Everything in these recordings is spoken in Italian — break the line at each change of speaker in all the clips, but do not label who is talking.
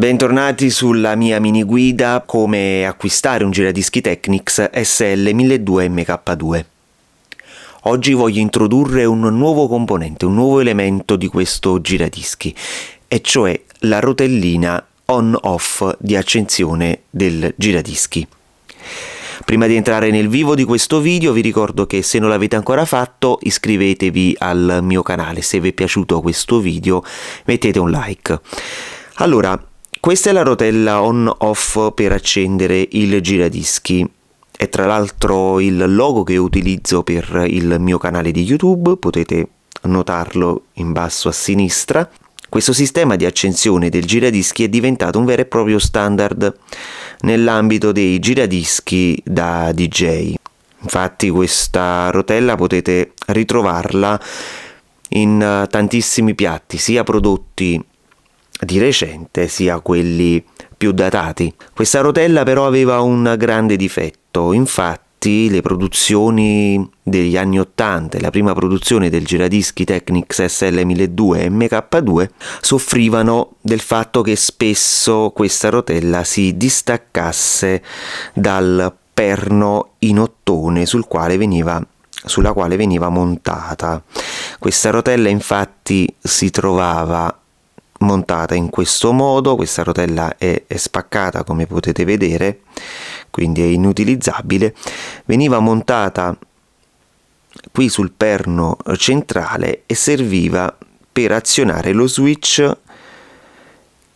Bentornati sulla mia mini guida come acquistare un giradischi Technics sl 1002 MK2. Oggi voglio introdurre un nuovo componente, un nuovo elemento di questo giradischi, e cioè la rotellina on-off di accensione del giradischi. Prima di entrare nel vivo di questo video vi ricordo che se non l'avete ancora fatto iscrivetevi al mio canale, se vi è piaciuto questo video mettete un like. Allora, questa è la rotella on-off per accendere il giradischi. È tra l'altro il logo che utilizzo per il mio canale di YouTube, potete notarlo in basso a sinistra. Questo sistema di accensione del giradischi è diventato un vero e proprio standard nell'ambito dei giradischi da DJ. Infatti questa rotella potete ritrovarla in tantissimi piatti, sia prodotti di recente sia quelli più datati. Questa rotella però aveva un grande difetto, infatti le produzioni degli anni 80 la prima produzione del giradischi Technics SL1002 e MK2 soffrivano del fatto che spesso questa rotella si distaccasse dal perno in ottone sul quale veniva, sulla quale veniva montata. Questa rotella infatti si trovava montata in questo modo, questa rotella è, è spaccata come potete vedere, quindi è inutilizzabile, veniva montata qui sul perno centrale e serviva per azionare lo switch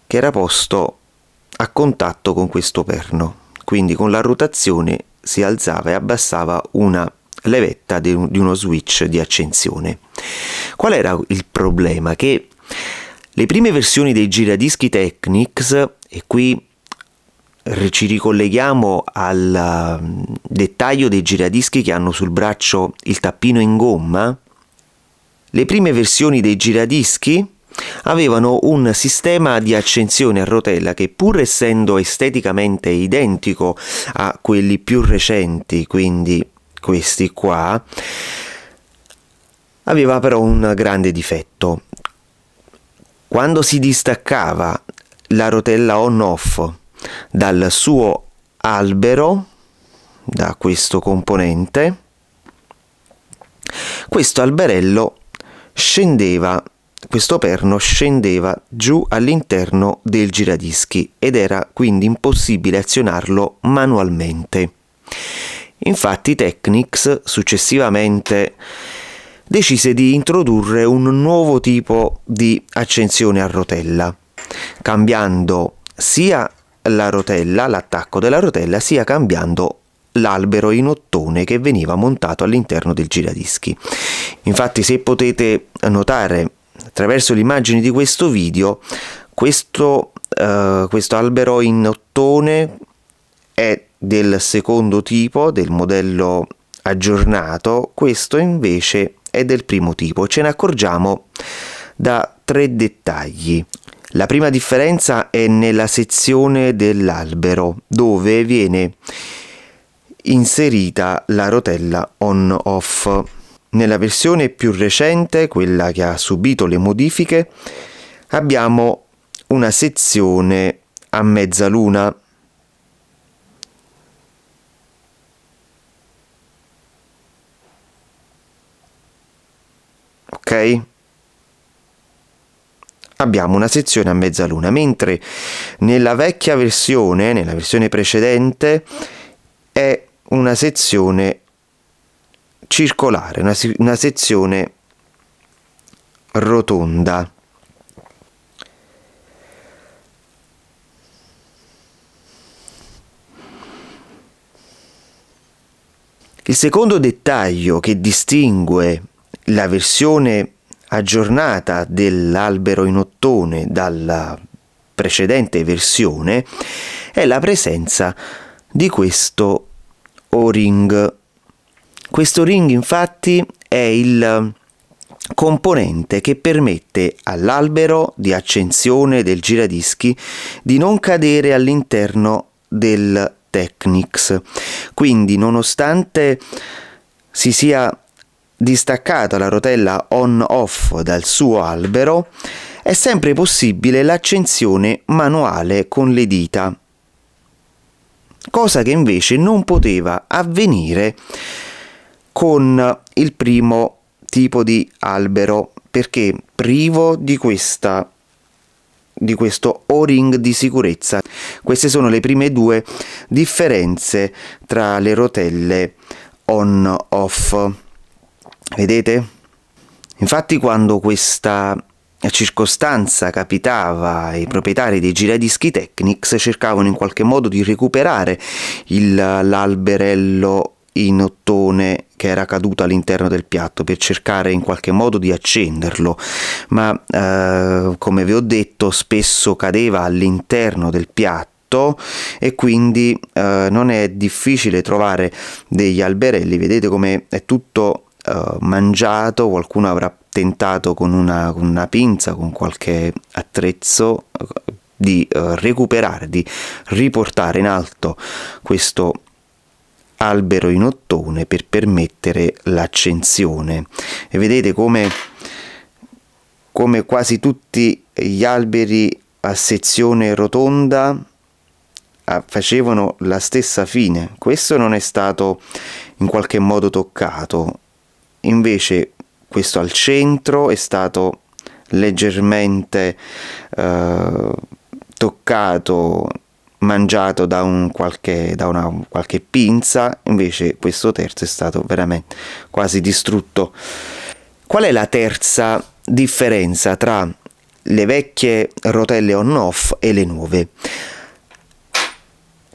che era posto a contatto con questo perno quindi con la rotazione si alzava e abbassava una levetta di uno switch di accensione qual era il problema che le prime versioni dei giradischi Technics, e qui ci ricolleghiamo al mm, dettaglio dei giradischi che hanno sul braccio il tappino in gomma, le prime versioni dei giradischi avevano un sistema di accensione a rotella che pur essendo esteticamente identico a quelli più recenti, quindi questi qua, aveva però un grande difetto. Quando si distaccava la rotella on-off dal suo albero, da questo componente, questo alberello scendeva, questo perno scendeva giù all'interno del giradischi ed era quindi impossibile azionarlo manualmente. Infatti Technics successivamente decise di introdurre un nuovo tipo di accensione a rotella, cambiando sia la rotella, l'attacco della rotella, sia cambiando l'albero in ottone che veniva montato all'interno del giradischi. Infatti se potete notare attraverso le immagini di questo video, questo, eh, questo albero in ottone è del secondo tipo, del modello aggiornato, questo invece è è del primo tipo ce ne accorgiamo da tre dettagli. La prima differenza è nella sezione dell'albero dove viene inserita la rotella on-off. Nella versione più recente, quella che ha subito le modifiche, abbiamo una sezione a mezzaluna ok? abbiamo una sezione a mezzaluna, mentre nella vecchia versione, nella versione precedente, è una sezione circolare, una, una sezione rotonda. Il secondo dettaglio che distingue la versione aggiornata dell'albero in ottone dalla precedente versione è la presenza di questo O-ring. Questo ring infatti è il componente che permette all'albero di accensione del giradischi di non cadere all'interno del Technics. Quindi nonostante si sia distaccata la rotella on-off dal suo albero, è sempre possibile l'accensione manuale con le dita, cosa che invece non poteva avvenire con il primo tipo di albero perché privo di questa di questo o-ring di sicurezza. Queste sono le prime due differenze tra le rotelle on-off. Vedete? Infatti quando questa circostanza capitava ai proprietari dei giradischi Technics cercavano in qualche modo di recuperare il, l'alberello in ottone che era caduto all'interno del piatto per cercare in qualche modo di accenderlo ma eh, come vi ho detto spesso cadeva all'interno del piatto e quindi eh, non è difficile trovare degli alberelli vedete come è tutto eh, mangiato, qualcuno avrà tentato con una, con una pinza, con qualche attrezzo eh, di uh, recuperare, di riportare in alto questo albero in ottone per permettere l'accensione. E vedete come, come quasi tutti gli alberi a sezione rotonda ah, facevano la stessa fine. Questo non è stato in qualche modo toccato, invece questo al centro è stato leggermente eh, toccato mangiato da, un qualche, da una qualche pinza, invece questo terzo è stato veramente quasi distrutto. Qual è la terza differenza tra le vecchie rotelle on-off e le nuove?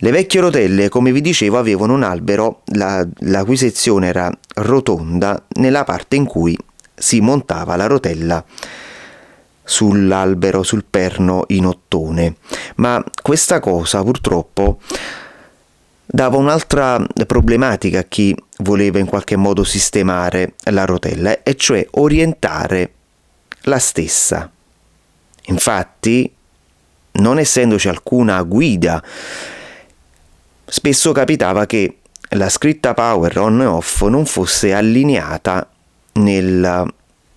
Le vecchie rotelle, come vi dicevo, avevano un albero, la, la cui sezione era rotonda nella parte in cui si montava la rotella sull'albero, sul perno in ottone. Ma questa cosa purtroppo dava un'altra problematica a chi voleva in qualche modo sistemare la rotella, e cioè orientare la stessa. Infatti, non essendoci alcuna guida Spesso capitava che la scritta power on e off non fosse allineata nella,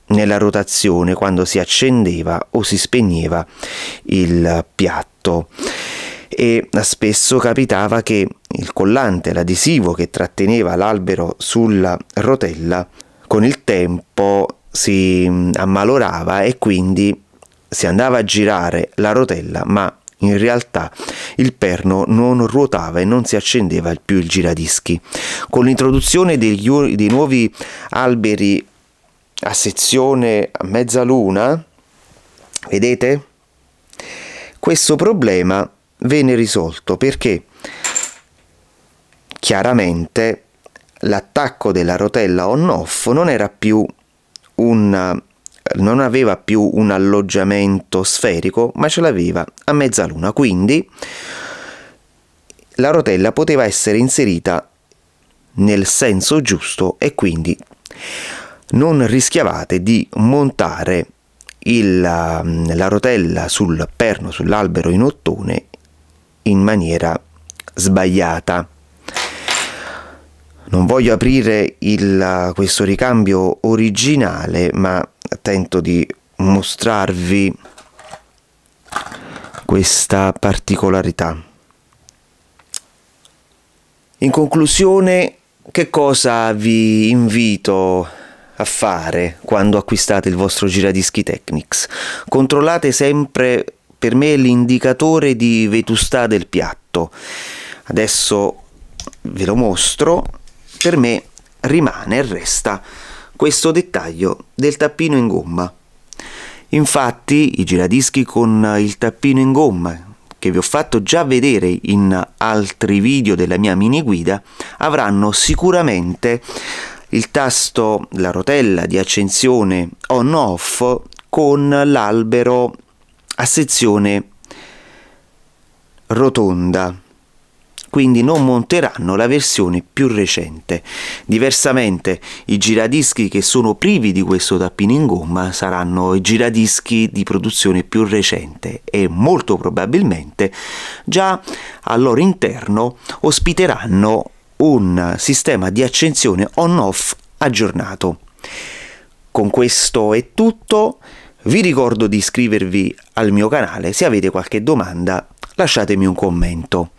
nella rotazione quando si accendeva o si spegneva il piatto e spesso capitava che il collante, l'adesivo che tratteneva l'albero sulla rotella, con il tempo si mm, ammalorava e quindi si andava a girare la rotella ma in realtà il perno non ruotava e non si accendeva più il giradischi. Con l'introduzione degli, dei nuovi alberi a sezione a mezzaluna, vedete? Questo problema venne risolto perché chiaramente l'attacco della rotella on-off non era più un non aveva più un alloggiamento sferico, ma ce l'aveva a mezzaluna, quindi la rotella poteva essere inserita nel senso giusto e quindi non rischiavate di montare il, mm, la rotella sul perno, sull'albero in ottone in maniera sbagliata non voglio aprire il, questo ricambio originale, ma tento di mostrarvi questa particolarità. In conclusione, che cosa vi invito a fare quando acquistate il vostro giradischi Technics? Controllate sempre per me l'indicatore di vetustà del piatto. Adesso ve lo mostro per me rimane e resta questo dettaglio del tappino in gomma. Infatti i giradischi con il tappino in gomma che vi ho fatto già vedere in altri video della mia mini guida avranno sicuramente il tasto, la rotella di accensione on off con l'albero a sezione rotonda quindi non monteranno la versione più recente. Diversamente i giradischi che sono privi di questo tappino in gomma saranno i giradischi di produzione più recente e molto probabilmente già al loro interno ospiteranno un sistema di accensione on-off aggiornato. Con questo è tutto, vi ricordo di iscrivervi al mio canale, se avete qualche domanda lasciatemi un commento.